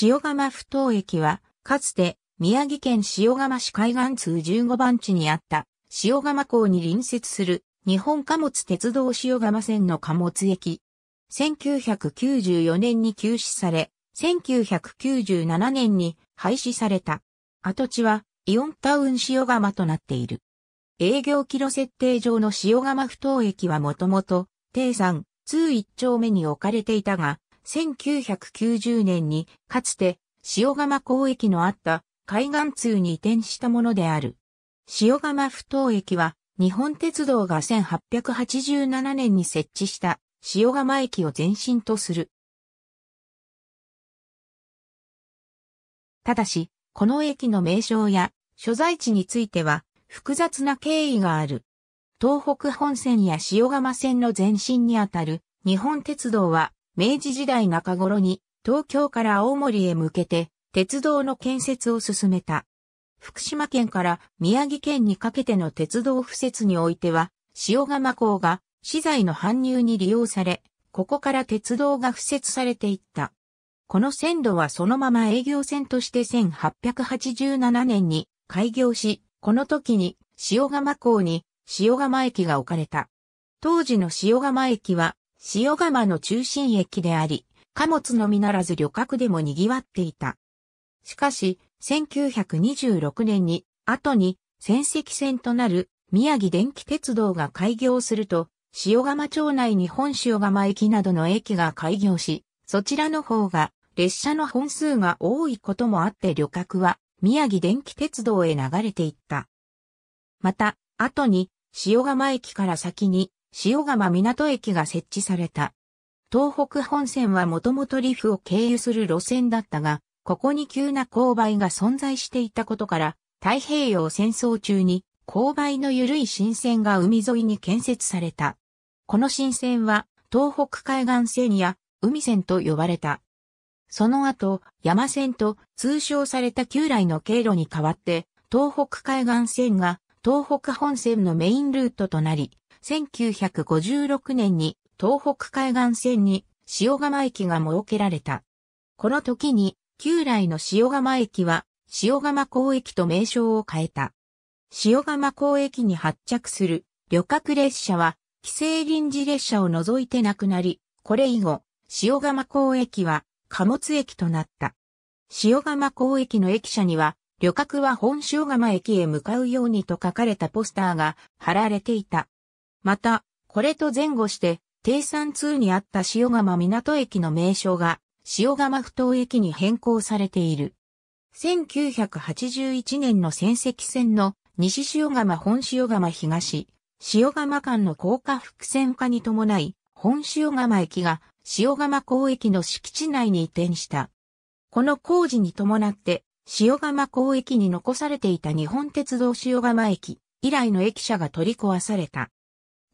塩釜不当駅は、かつて宮城県塩釜市海岸通15番地にあった塩釜港に隣接する日本貨物鉄道塩釜線の貨物駅。1994年に休止され、1997年に廃止された。跡地はイオンタウン塩釜となっている。営業キロ設定上の塩釜不当駅はもともと、定山、通一丁目に置かれていたが、1990年にかつて塩釜港駅のあった海岸通に移転したものである。塩釜不当駅は日本鉄道が1887年に設置した塩釜駅を前身とする。ただし、この駅の名称や所在地については複雑な経緯がある。東北本線や塩釜線の前身にあたる日本鉄道は明治時代中頃に東京から青森へ向けて鉄道の建設を進めた。福島県から宮城県にかけての鉄道敷設においては、塩釜港が資材の搬入に利用され、ここから鉄道が敷設されていった。この線路はそのまま営業線として1887年に開業し、この時に塩釜港に塩釜駅が置かれた。当時の塩釜駅は塩釜の中心駅であり、貨物のみならず旅客でも賑わっていた。しかし、1926年に、後に、戦績線となる宮城電気鉄道が開業すると、塩釜町内に本塩釜駅などの駅が開業し、そちらの方が列車の本数が多いこともあって旅客は宮城電気鉄道へ流れていった。また、後に塩釜駅から先に塩釜港駅が設置された。東北本線はもともとリフを経由する路線だったが、ここに急な勾配が存在していたことから、太平洋戦争中に勾配の緩い新線が海沿いに建設された。この新線は東北海岸線や海線と呼ばれた。その後、山線と通称された旧来の経路に代わって、東北海岸線が東北本線のメインルートとなり、1956年に東北海岸線に塩釜駅が設けられた。この時に旧来の塩釜駅は塩釜港駅と名称を変えた。塩釜港駅に発着する旅客列車は規制臨時列車を除いてなくなり、これ以後、塩釜港駅は貨物駅となった。塩釜港駅の駅舎には、旅客は本塩釜駅へ向かうようにと書かれたポスターが貼られていた。また、これと前後して、定産2にあった塩釜港駅の名称が、塩釜不当駅に変更されている。1981年の戦績線の西塩釜本塩釜東、塩釜間の高架伏線化に伴い、本塩釜駅が塩釜港駅の敷地内に移転した。この工事に伴って、塩釜港駅に残されていた日本鉄道塩釜駅以来の駅舎が取り壊された。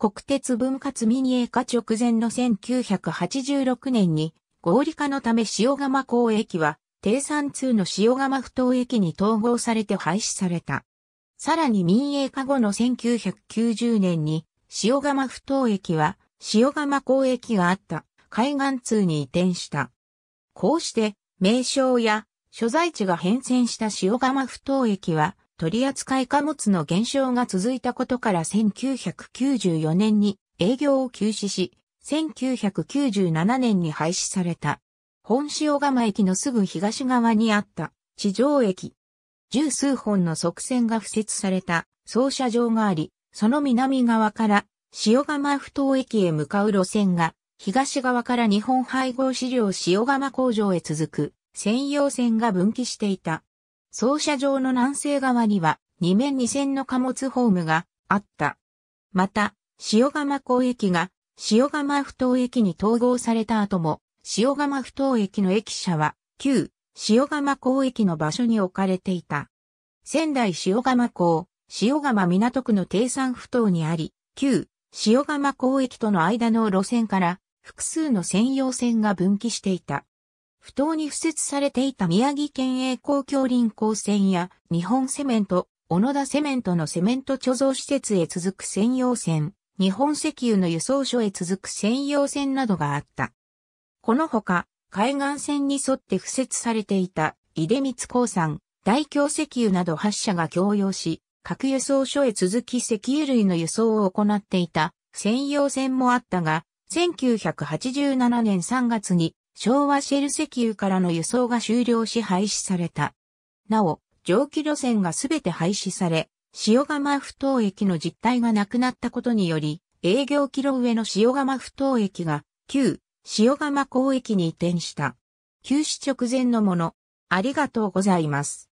国鉄分割民営化直前の1986年に合理化のため塩釜港駅は定産通の塩釜不当駅に統合されて廃止された。さらに民営化後の1990年に塩釜不当駅は塩釜港駅があった海岸通に移転した。こうして名称や所在地が変遷した塩釜不当駅は取扱貨物の減少が続いたことから1994年に営業を休止し、1997年に廃止された。本塩釜駅のすぐ東側にあった地上駅。十数本の側線が付設された操車場があり、その南側から塩釜不当駅へ向かう路線が、東側から日本配合資料塩釜工場へ続く専用線が分岐していた。走車場の南西側には2面2線の貨物ホームがあった。また、塩釜港駅が塩釜不当駅に統合された後も、塩釜不当駅の駅舎は旧塩釜港駅の場所に置かれていた。仙台塩釜港、塩釜港区の低山不当にあり、旧塩釜港駅との間の路線から複数の専用線が分岐していた。不当に付設されていた宮城県営公共林港線や日本セメント、小野田セメントのセメント貯蔵施設へ続く専用線、日本石油の輸送所へ続く専用線などがあった。このほか、海岸線に沿って付設されていた、出光鉱山、大京石油など8社が共用し、各輸送所へ続き石油類の輸送を行っていた専用線もあったが、1987年3月に昭和シェル石油からの輸送が終了し廃止された。なお、蒸気路線がすべて廃止され、塩釜不当駅の実態がなくなったことにより、営業キロ上の塩釜不当駅が、旧、塩釜港駅に移転した。休止直前のもの、ありがとうございます。